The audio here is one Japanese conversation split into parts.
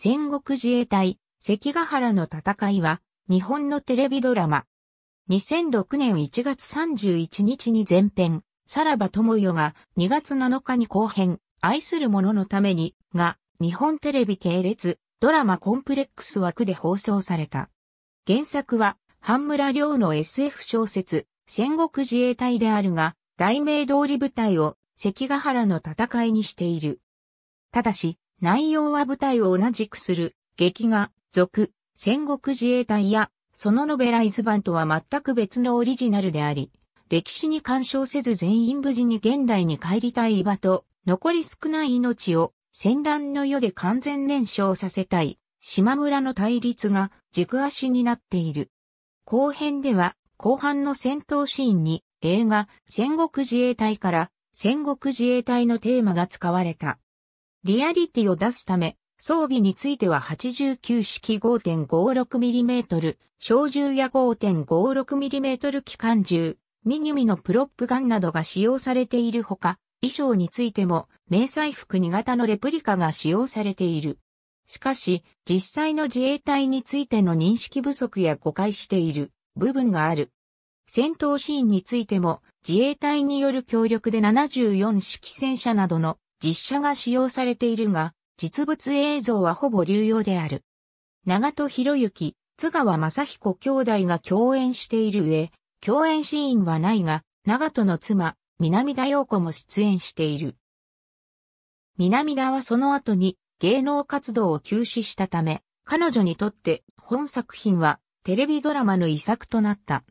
戦国自衛隊、関ヶ原の戦いは、日本のテレビドラマ。2006年1月31日に前編、さらば友よが2月7日に後編、愛する者のために、が、日本テレビ系列、ドラマコンプレックス枠で放送された。原作は、半村亮の SF 小説、戦国自衛隊であるが、題名通り舞台を関ヶ原の戦いにしている。ただし、内容は舞台を同じくする、劇画、俗、戦国自衛隊や、そのノベライズ版とは全く別のオリジナルであり、歴史に干渉せず全員無事に現代に帰りたい場と、残り少ない命を戦乱の世で完全燃焼させたい、島村の対立が軸足になっている。後編では、後半の戦闘シーンに映画、戦国自衛隊から戦国自衛隊のテーマが使われた。リアリティを出すため、装備については89式 5.56mm 小銃や 5.56mm 機関銃、ミニミのプロップガンなどが使用されているほか、衣装についても迷彩服2型のレプリカが使用されている。しかし、実際の自衛隊についての認識不足や誤解している部分がある。戦闘シーンについても自衛隊による協力で74式戦車などの実写が使用されているが、実物映像はほぼ流用である。長戸博之、津川正彦兄弟が共演している上、共演シーンはないが、長戸の妻、南田陽子も出演している。南田はその後に芸能活動を休止したため、彼女にとって本作品はテレビドラマの遺作となった。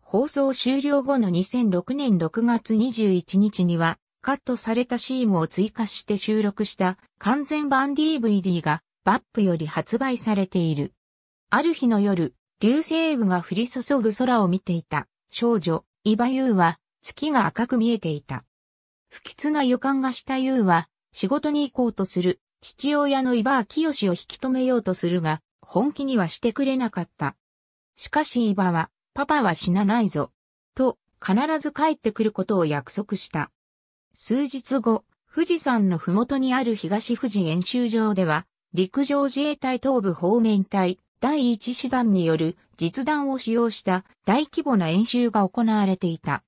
放送終了後の2006年6月21日にはカットされたシームを追加して収録した完全版 DVD がバップより発売されている。ある日の夜、流星雨が降り注ぐ空を見ていた少女、イバユーは月が赤く見えていた。不吉な予感がしたユーは仕事に行こうとする父親のイバー清を引き止めようとするが本気にはしてくれなかった。しかしイバはパパは死なないぞ。と必ず帰ってくることを約束した。数日後、富士山の麓にある東富士演習場では、陸上自衛隊東部方面隊第一師団による実弾を使用した大規模な演習が行われていた。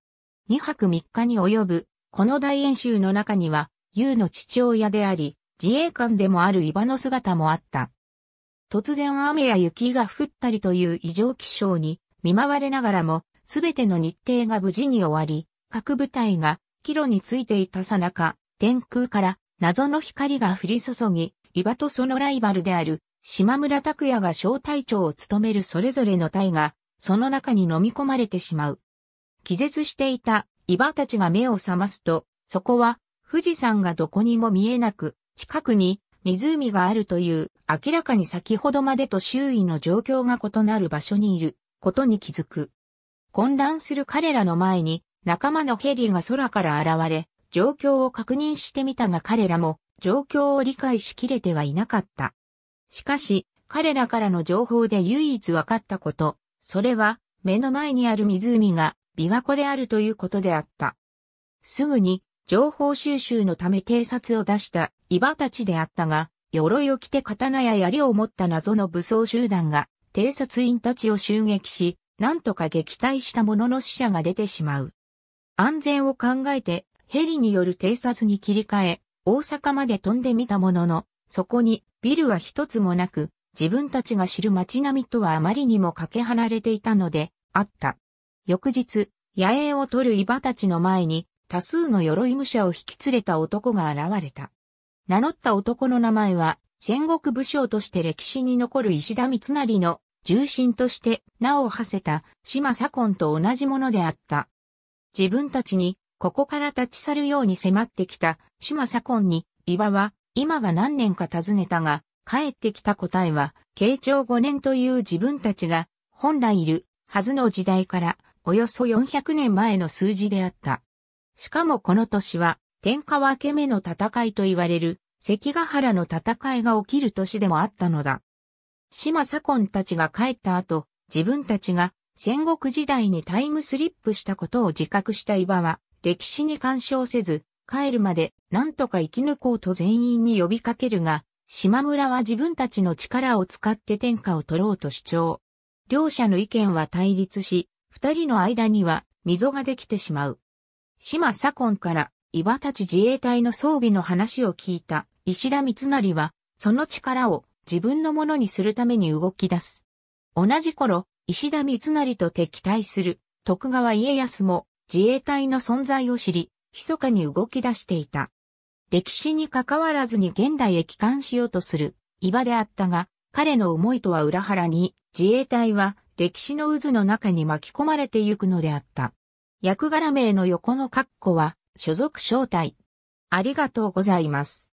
2泊3日に及ぶ、この大演習の中には、優の父親であり、自衛官でもある伊庭の姿もあった。突然雨や雪が降ったりという異常気象に見舞われながらも、すべての日程が無事に終わり、各部隊がキロについていたさなか、天空から謎の光が降り注ぎ、岩とそのライバルである島村拓也が小隊長を務めるそれぞれの隊が、その中に飲み込まれてしまう。気絶していた岩たちが目を覚ますと、そこは富士山がどこにも見えなく、近くに湖があるという明らかに先ほどまでと周囲の状況が異なる場所にいることに気づく。混乱する彼らの前に仲間のヘリが空から現れ、状況を確認してみたが彼らも状況を理解しきれてはいなかった。しかし、彼らからの情報で唯一分かったこと、それは目の前にある湖が琵琶湖であるということであった。すぐに情報収集のため偵察を出したイバたちであったが、鎧を着て刀や槍を持った謎の武装集団が偵察員たちを襲撃し、なんとか撃退したものの死者が出てしまう。安全を考えてヘリによる偵察に切り替え、大阪まで飛んでみたものの、そこにビルは一つもなく、自分たちが知る街並みとはあまりにもかけ離れていたので、あった。翌日、野営を取るイバたちの前に、多数の鎧武者を引き連れた男が現れた。名乗った男の名前は、戦国武将として歴史に残る石田三成の重臣として名を馳せた島左近と同じものであった。自分たちに、ここから立ち去るように迫ってきた、島左近に、伊庭は、今が何年か尋ねたが、帰ってきた答えは、慶長5年という自分たちが、本来いる、はずの時代から、およそ400年前の数字であった。しかもこの年は、天下分け目の戦いと言われる、関ヶ原の戦いが起きる年でもあったのだ。島左近たちが帰った後、自分たちが戦国時代にタイムスリップしたことを自覚した伊庭は、歴史に干渉せず、帰るまで何とか生き抜こうと全員に呼びかけるが、島村は自分たちの力を使って天下を取ろうと主張。両者の意見は対立し、二人の間には溝ができてしまう。島左近から岩たち自衛隊の装備の話を聞いた石田三成は、その力を自分のものにするために動き出す。同じ頃、石田三成と敵対する徳川家康も自衛隊の存在を知り、密かに動き出していた。歴史に関わらずに現代へ帰還しようとする伊庭であったが、彼の思いとは裏腹に自衛隊は歴史の渦の中に巻き込まれてゆくのであった。役柄名の横の括弧は所属招待。ありがとうございます。